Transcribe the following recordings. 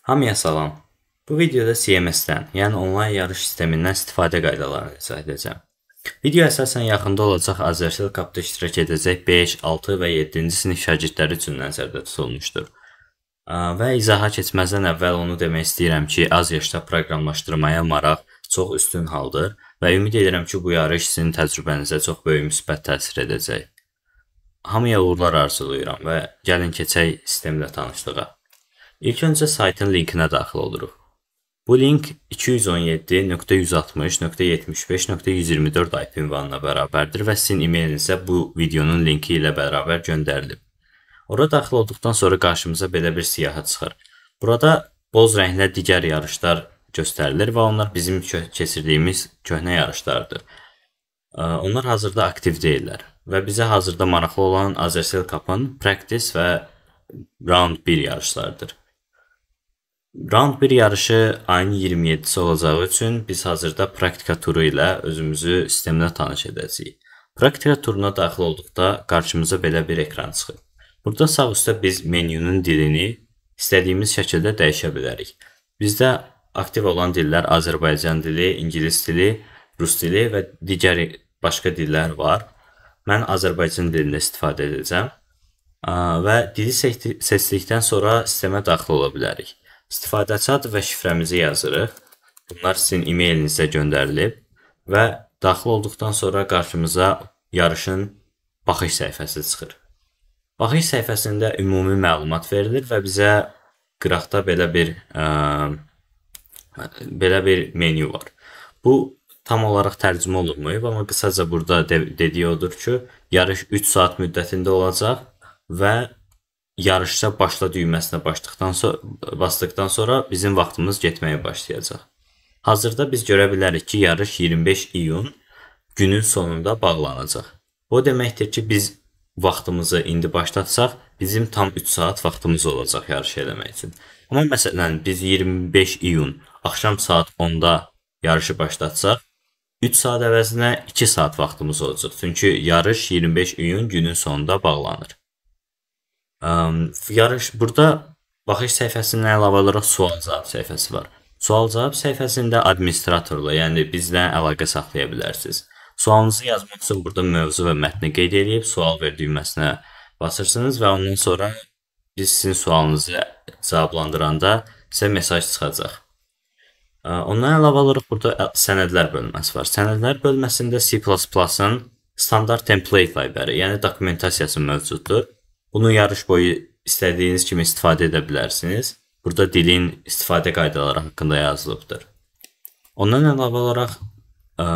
Hamıya salam. Bu videoda CMS-dən, yəni onlayn yarış sistemindən istifadə qaydalarını izah edəcəm. Video əsasən yaxında olacaq Azərsil Cup-da iştirak edəcək 5, 6 və 7-ci sinif şagirdləri üçün nəzərdə tutulmuşdur. Və izaha keçməzdən əvvəl onu demək istəyirəm ki, az yaşda proqramlaşdırmaya maraq çox üstün haldır və ümid edirəm ki, bu yarış sizin təcrübənizə çox böyük müsbət təsir edəcək. Hamıya uğurlar arzulayıram və gəlin keçək sistemlə tanışlığa. İlk öncə saytın linkinə daxil oluruq. Bu link 217.160.75.124 IP ünvanına bərabərdir və sizin e-mailinizə bu videonun linki ilə bərabər göndərilib. Ora daxil olduqdan sonra qarşımıza belə bir siyahı çıxır. Burada boz rənglə digər yarışlar göstərilir və onlar bizim keçirdiyimiz köhnə yarışlardır. Onlar hazırda aktiv deyillər və bizə hazırda maraqlı olan Azercell Cup-ın Practice və Round 1 yarışlarıdır. Round 1 yarışı ayın 27-si olacağı üçün biz hazırda praktika turu ilə özümüzü sistemlə tanış edəcəyik. Praktika turuna daxil olduqda qarşımıza belə bir ekran çıxır. Burada sağ üstdə biz menyunun dilini istədiyimiz şəkildə dəyişə bilərik. Bizdə aktiv olan dillər Azərbaycan dili, ingilis dili, rus dili və digər başqa dillər var. Mən Azərbaycan dilindən istifadə edəcəm və dili seçdikdən sonra sistemə daxil ola bilərik. İstifadəçi adı və şifrəmizi yazırıq. Bunlar sizin e-mailinizə göndərilib və daxil olduqdan sonra qarşımıza yarışın baxış səhifəsi çıxır. Baxış səhifəsində ümumi məlumat verilir və bizə qıraqda belə bir ə, belə bir menyu var. Bu tam olaraq tərcümə olunmayıb, amma qısaca burada de dediyi odur ki, yarış 3 saat müddətində olacaq və yarışa başla düyməsinə başladıqdan, basdıqdan sonra bizim vaxtımız getməyə başlayacaq. Hazırda biz görə bilərik ki, yarış 25 iyun günün sonunda bağlanacaq. Bu deməkdir ki, biz vaxtımızı indi başlatsaq, bizim tam 3 saat vaxtımız olacaq yarış eləmək üçün. Amma məsələn, biz 25 iyun axşam saat 10-da yarışı başlatsaq, 3 saat əvəzinə 2 saat vaxtımız olacaq. Çünki yarış 25 iyun günün sonunda bağlanır. Yarış burada baxış səhifəsindən əlavə olaraq sual-cavab səhifəsi var. Sual-cavab səhifəsində administratorla, yəni bizlə əlaqə saxlaya bilərsiniz. Sualınızı yazmaq üçün burada mövzu və mətni qeyd edib sual ver düyməsinə basırsınız və ondan sonra biz sizin sualınızı cavablandıranda sizə mesaj çıxacaq. Ondan əlavə olaraq burada sənədlər bölməsi var. Sənədlər bölməsində C++-ın standart template library, yəni dokumentasiyası mövcuddur. Bunu yarış boyu istədiyiniz kimi istifadə edə bilərsiniz. Burada dilin istifadə qaydaları haqqında yazılıbdır. Ondan əlavə olaraq ə, e,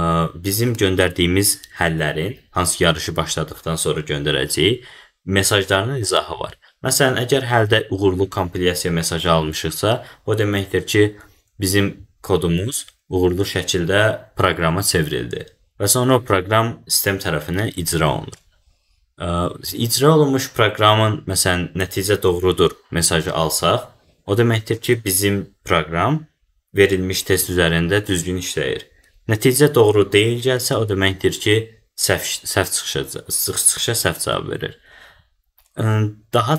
bizim göndərdiyimiz həllərin, hansı yarışı başladıqdan sonra göndərəcəyik, mesajlarının izahı var. Məsələn, əgər həldə uğurlu kompilyasiya mesajı almışıqsa, o deməkdir ki, bizim kodumuz uğurlu şəkildə proqrama çevrildi və sonra o proqram sistem tərəfindən icra olunur icra olunmuş proqramın məsələn nəticə doğrudur mesajı alsaq, o deməkdir ki, bizim proqram verilmiş test üzərində düzgün işləyir. Nəticə doğru deyil gəlsə, o deməkdir ki, səhv səhv çıxışa çıxışa səhv cavab verir. Daha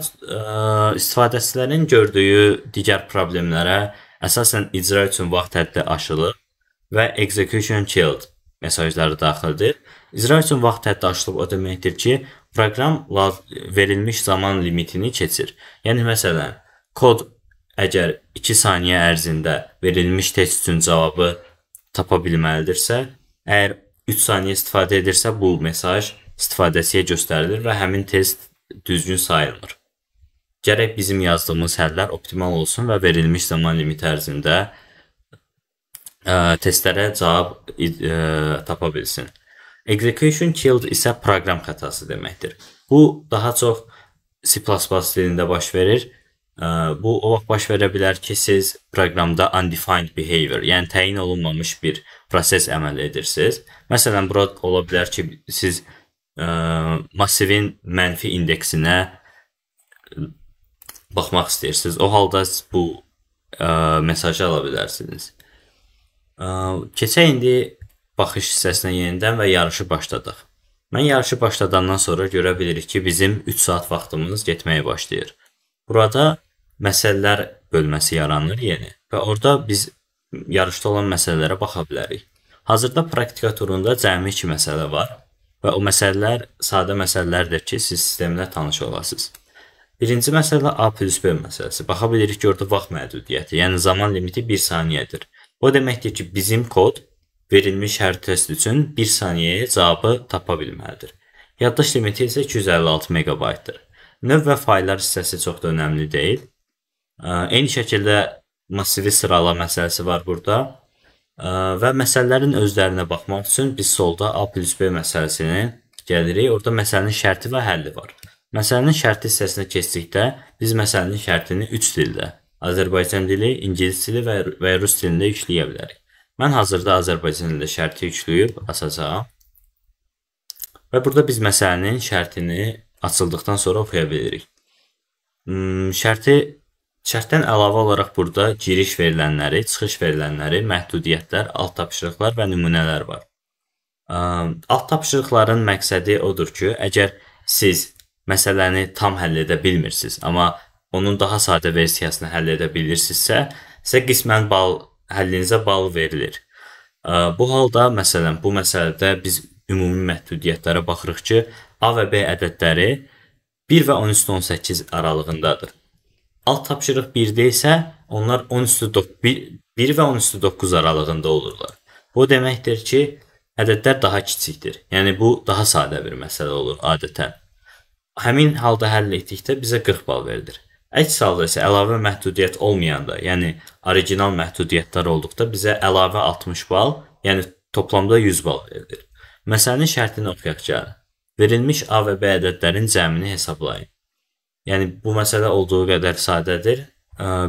istifadəçilərin gördüyü digər problemlərə əsasən icra üçün vaxt həddi aşılır və execution killed mesajları daxildir. İcra üçün vaxt həddaşlıq o deməkdir ki, proqram verilmiş zaman limitini keçir. Yəni məsələn, kod əgər 2 saniyə ərzində verilmiş test üçün cavabı tapa bilməlidirsə, əgər 3 saniyə istifadə edirsə, bu mesaj istifadəçiyə göstərilir və həmin test düzgün sayılmır. Gərək bizim yazdığımız həllər optimal olsun və verilmiş zaman limiti ərzində ə, testlərə cavab ə, tapa bilsin. Execution killed isə proqram xətası deməkdir. Bu daha çox C++ dilində baş verir. Ə, bu o vaxt baş verə bilər ki, siz proqramda undefined behavior, yəni təyin olunmamış bir proses əməl edirsiniz. Məsələn, bura ola bilər ki, siz ə, massivin mənfi indeksinə baxmaq istəyirsiniz. O halda bu ə, mesajı ala bilərsiniz. Keçək indi baxış hissəsinə yenidən və yarışı başladıq. Mən yarışı başladandan sonra görə bilirik ki, bizim 3 saat vaxtımız getməyə başlayır. Burada məsələlər bölməsi yaranır yeni və orada biz yarışda olan məsələlərə baxa bilərik. Hazırda praktika turunda cəmi 2 məsələ var və o məsələlər sadə məsələlərdir ki, siz sistemlə tanış olasınız. Birinci məsələ A+B məsələsi. Baxa bilirik ki, orada vaxt məhdudiyyəti, yəni zaman limiti 1 saniyədir. O deməkdir ki, bizim kod verilmiş hər test üçün 1 saniyəyə cavabı tapa bilməlidir. Yaddaş limiti isə 256 MB-dır. Növ və fayllar hissəsi çox da önəmli deyil. Eyni şəkildə massivi sırala məsələsi var burada. Və məsələlərin özlərinə baxmaq üçün biz solda A plus B məsələsini gəlirik. Orada məsələnin şərti və həlli var. Məsələnin şərti hissəsinə keçdikdə biz məsələnin şərtini 3 dildə Azərbaycan dili, ingilis dili və, və rus dilində yükləyə bilərik. Mən hazırda Azərbaycan dilində şərti yükləyib açacağam. Və burada biz məsələnin şərtini açıldıqdan sonra oxuya bilirik. Hmm, şərti Şərtdən əlavə olaraq burada giriş verilənləri, çıxış verilənləri, məhdudiyyətlər, alt tapşırıqlar və nümunələr var. Alt tapşırıqların məqsədi odur ki, əgər siz məsələni tam həll edə bilmirsiniz, amma onun daha sadə versiyasını həll edə bilirsinizsə, sizə qismən bal həllinizə bal verilir. Bu halda məsələn bu məsələdə biz ümumi məhdudiyyətlərə baxırıq ki, A və B ədədləri 1 və 10 üstü 18 aralığındadır. Alt tapşırıq 1-də isə onlar 10 üstü 1 və 10 üstü 9 aralığında olurlar. Bu deməkdir ki, ədədlər daha kiçikdir. Yəni bu daha sadə bir məsələ olur adətən. Həmin halda həll etdikdə bizə 40 bal verilir. Əks halda isə əlavə məhdudiyyət olmayanda, yəni orijinal məhdudiyyətlər olduqda bizə əlavə 60 bal, yəni toplamda 100 bal verilir. Məsələnin şərtini oxuyaq gəlin. Verilmiş A və B ədədlərin cəmini hesablayın. Yəni bu məsələ olduğu qədər sadədir.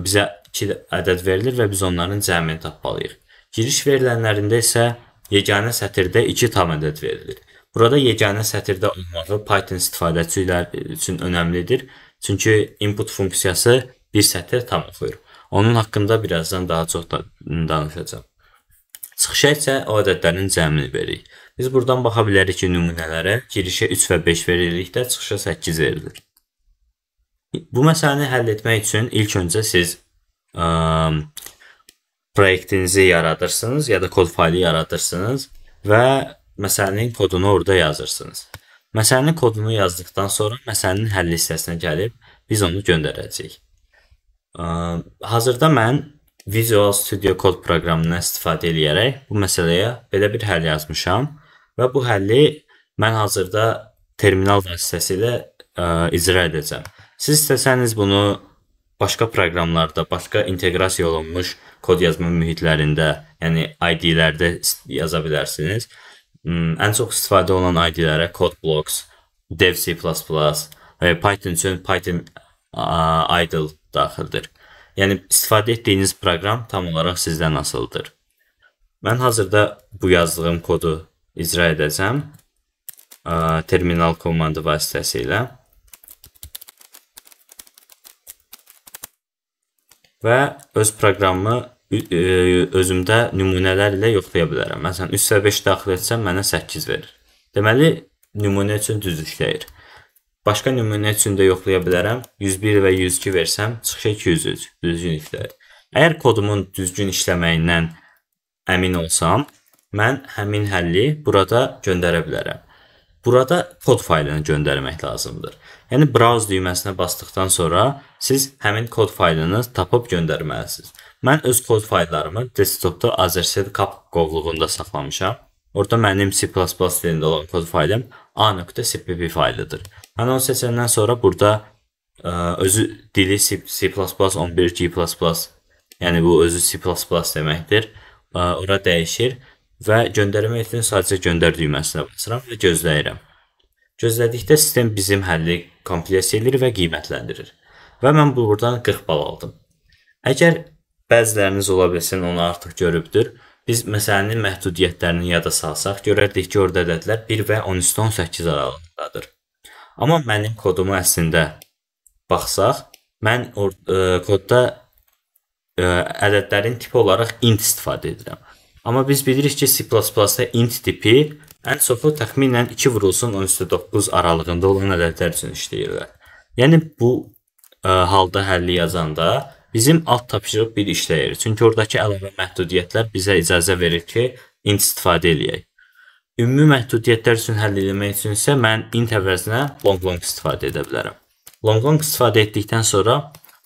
Bizə 2 ədəd verilir və biz onların cəmini tapmalıyıq. Giriş verilənlərində isə yeganə sətirdə 2 tam ədəd verilir. Burada yeganə sətirdə olmağı Python istifadəçiləri üçün önəmlidir. Çünki input funksiyası bir sətri tamamlayır. Onun haqqında birazdan daha çox da danışacağam. Çıxışa isə o ədədlərin cəmini veririk. Biz buradan baxa bilərik ki, nümunələrə girişə 3 və 5 verilikdə çıxışa 8 verilir. Bu məsələni həll etmək üçün ilk öncə siz ə, proyektinizi yaradırsınız ya da kod faylı yaradırsınız və məsələnin kodunu orada yazırsınız. Məsələnin kodunu yazdıqdan sonra məsələnin həll hissəsinə gəlib biz onu göndərəcəyik. Hazırda mən Visual Studio Code proqramından istifadə edərək bu məsələyə belə bir həll yazmışam və bu həlli mən hazırda terminal vasitəsilə icra edəcəm. Siz istəsəniz bunu başqa proqramlarda, başqa inteqrasiya olunmuş kod yazma mühitlərində, yəni IDE-lərdə yaza bilərsiniz. Hmm, ən çox istifadə olunan IDE-lərə CodeBlocks, DevC++, e, Python üçün Python idle daxildir. Yəni istifadə etdiyiniz proqram tam olaraq sizdən asılıdır. Mən hazırda bu yazdığım kodu icra edəcəm terminal komanda vasitəsilə. Və öz proqramımı E, özümdə nümunələr ilə yoxlaya bilərəm. Məsələn, 3/5 daxil etsəm mənə 8 verir. Deməli, nümunə üçün düz işləyir. Başqa nümunə üçün də yoxlaya bilərəm. 101 və 102 versəm, çıxışa 203 düzgün işləyir. Əgər kodumun düzgün işləməyindən əmin olsam, mən həmin həlli burada göndərə bilərəm. Burada kod faylını göndərmək lazımdır. Yəni browse düyməsinə basdıqdan sonra siz həmin kod faylını tapıb göndərməlisiniz. Mən öz kod fayllarımı desktopda Azerset Cap qovluğunda saxlamışam. Orada mənim C++ dilində olan kod faylım a.cpp faylıdır. Mən onu seçəndən sonra burada ə, e, özü dili C++, C++ 11, G++, yəni bu özü C++ deməkdir. Ə, e, ora dəyişir və göndərmək üçün sadəcə göndər düyməsinə basıram və gözləyirəm. Gözlədikdə sistem bizim həlli kompleks edir və qiymətləndirir. Və mən buradan 40 bal aldım. Əgər bəziləriniz ola bilsin onu artıq görübdür, biz məsələnin məhdudiyyətlərini yada salsaq, görərdik ki, orada ədədlər 1 və 13-dən 18 aralığındadır. Amma mənim kodumu əslində baxsaq, mən or ə, e, kodda ə, e, ədədlərin tipi olaraq int istifadə edirəm. Amma biz bilirik ki, C++-da int tipi ən çoxu təxminən 2 vurulsun 13.9 aralığında olan ədədlər üçün işləyirlər. Yəni bu ə, halda həlli yazanda bizim alt tapşırıq bir işləyir. Çünki oradakı əlavə məhdudiyyətlər bizə icazə verir ki, int istifadə eləyək. Ümumi məhdudiyyətlər üçün həll etmək üçün isə mən int əvəzinə long-long istifadə edə bilərəm. Long-long istifadə etdikdən sonra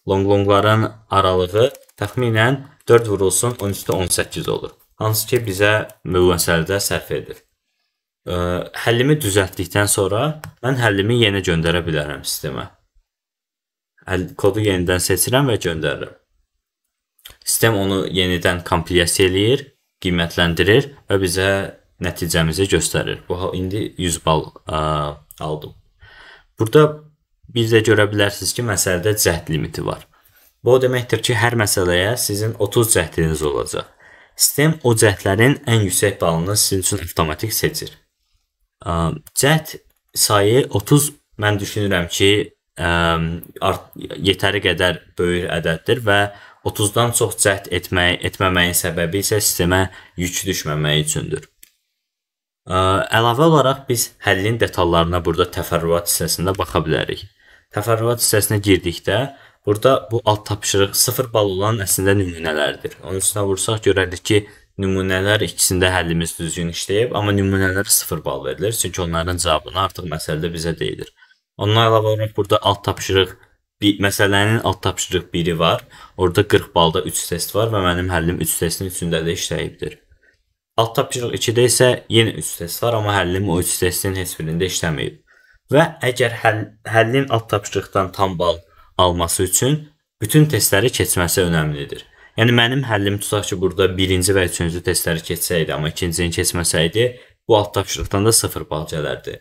long-longların aralığı təxminən 4 vurulsun 13-18 olur hansı ki bizə müğəssəldə sərf edir. Ə, həllimi düzəltdikdən sonra mən həllimi yenə göndərə bilərəm sistemə. Həll kodu yenidən seçirəm və göndərirəm. Sistem onu yenidən kompilyasiya eləyir, qiymətləndirir və bizə nəticəmizi göstərir. Bu indi 100 bal ə, aldım. Burada bir də görə bilərsiniz ki, məsələdə cəhd limiti var. Bu o deməkdir ki, hər məsələyə sizin 30 cəhdiniz olacaq sistem o cəhdlərin ən yüksək balını sizin üçün avtomatik seçir. Cəhd sayı 30 mən düşünürəm ki, ə, yetəri qədər böyük ədəddir və 30-dan çox cəhd etmək, etməməyin səbəbi isə sistemə yük düşməmək üçündür. Ə, əlavə olaraq biz həllin detallarına burada təfərrüat hissəsində baxa bilərik. Təfərrüat hissəsinə girdikdə Burada bu alt tapışırıq 0 bal olan əslində nümunələrdir. Onun üstünə vursaq görərik ki, nümunələr ikisində həllimiz düzgün işləyib, amma nümunələrə 0 bal verilir, çünki onların cavabını artıq məsələdə bizə deyilir. Ondan əlavə olaraq burada alt tapışırıq bir məsələnin alt tapışırıq biri var. Orada 40 balda 3 test var və mənim həllim 3 testin üçündə də işləyibdir. Alt tapışırıq 2-də isə yenə 3 test var, amma həllim o 3 testin heç birində işləməyib. Və əgər həll, həllin alt tapışırıqdan tam bal alması üçün bütün testləri keçməsi önəmlidir. Yəni mənim həllim tutaq ki, burada 1-ci və 3-cü testləri keçsəydi, amma 2-cini keçməsəydi, bu alt tapşırıqdan da 0 bal gələrdi.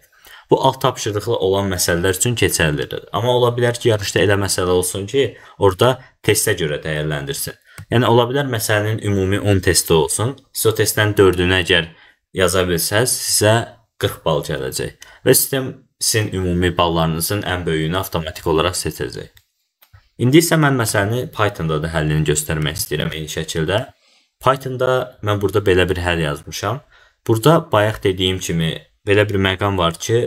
Bu alt tapşırıqlı olan məsələlər üçün keçərlidir. Amma ola bilər ki, yarışda elə məsələ olsun ki, orada testə görə dəyərləndirsin. Yəni ola bilər məsələnin ümumi 10 testi olsun. Siz o testdən 4-ünü əgər yaza bilsəz, sizə 40 bal gələcək və sistem sizin ümumi ballarınızın ən böyüyünü avtomatik olaraq seçəcək. İndi isə mən məsələni Python-da da həllini göstərmək istəyirəm eyni şəkildə. Python-da mən burada belə bir həll yazmışam. Burada bayaq dediyim kimi belə bir məqam var ki,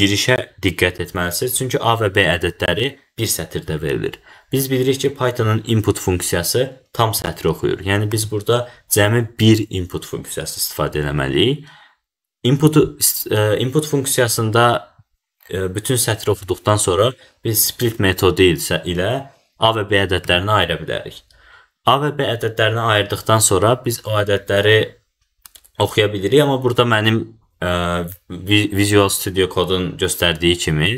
girişə diqqət etməlisiniz. Çünki A və B ədədləri bir sətirdə verilir. Biz bilirik ki, Python-ın input funksiyası tam sətri oxuyur. Yəni biz burada cəmi bir input funksiyası istifadə etməliyik. Input e, input funksiyasında e, bütün sətri oxuduqdan sonra biz split metodu ilə A və B ədədlərinə ayıra bilərik. A və B ədədlərinə ayırdıqdan sonra biz o ədədləri oxuya bilirik, amma burada mənim ə, e, Visual Studio kodun göstərdiyi kimi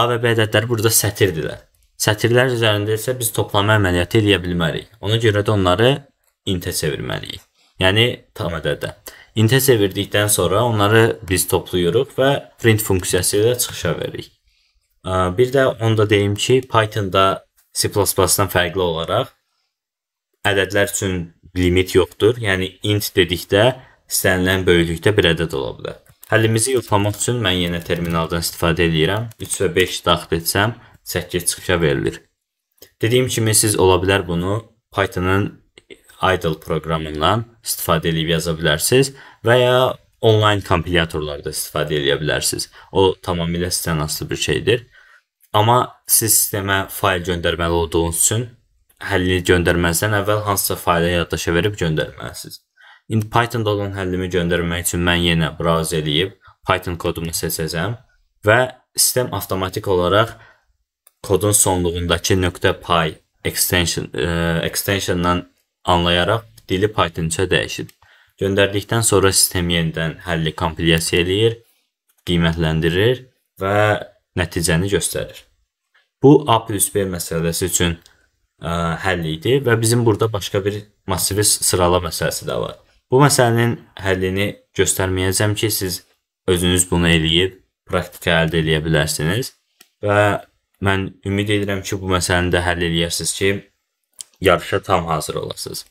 A və B ədədləri burada sətirdirlər. Sətirlər üzərində isə biz toplama əməliyyatı eləyə bilmərik. Ona görə də onları intə çevirməliyik. Yəni tam ədəddə. İntə çevirdikdən sonra onları biz toplayırıq və print funksiyası ilə çıxışa veririk. E, bir də onu da deyim ki, Python-da C++-dan fərqli olaraq ədədlər üçün limit yoxdur. Yəni int dedikdə istənilən böyüklükdə bir ədəd ola bilər. Həllimizi yoxlamaq üçün mən yenə terminaldan istifadə edirəm. 3 və 5 daxil etsəm 8 çıxışa verilir. Dediyim kimi siz ola bilər bunu Python-ın idle proqramından istifadə edib yaza bilərsiniz və ya onlayn kompilyatorlarda istifadə edə bilərsiniz. O tamamilə sizdən asılı bir şeydir. Amma siz sistemə fayl göndərməli olduğunuz üçün həlli göndərməzdən əvvəl hansısa faylə yaddaşa verib göndərməlisiniz. İndi Python-da olan həllimi göndərmək üçün mən yenə browse eləyib Python kodumu seçəcəm və sistem avtomatik olaraq kodun sonluğundakı .py extension ə, e, extensiondan anlayaraq dili Python-ça dəyişir. Göndərdikdən sonra sistem yenidən həlli kompilyasiya eləyir, qiymətləndirir və nəticəni göstərir. Bu A plus B məsələsi üçün ə, həll idi və bizim burada başqa bir massivi sırala məsələsi də var. Bu məsələnin həllini göstərməyəcəm ki, siz özünüz bunu eləyib praktika əldə edə bilərsiniz və mən ümid edirəm ki, bu məsələni də həll eləyərsiniz ki, yarışa tam hazır olasınız.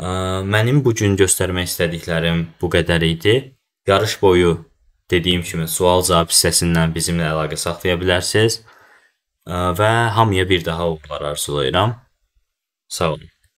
Ə, mənim bu gün göstərmək istədiklərim bu qədər idi. Yarış boyu Dediyim kimi sual-cavab hissəsindən bizimlə əlaqə saxlaya bilərsiniz və hamıya bir daha uğurlar arzulayıram. Sağ olun.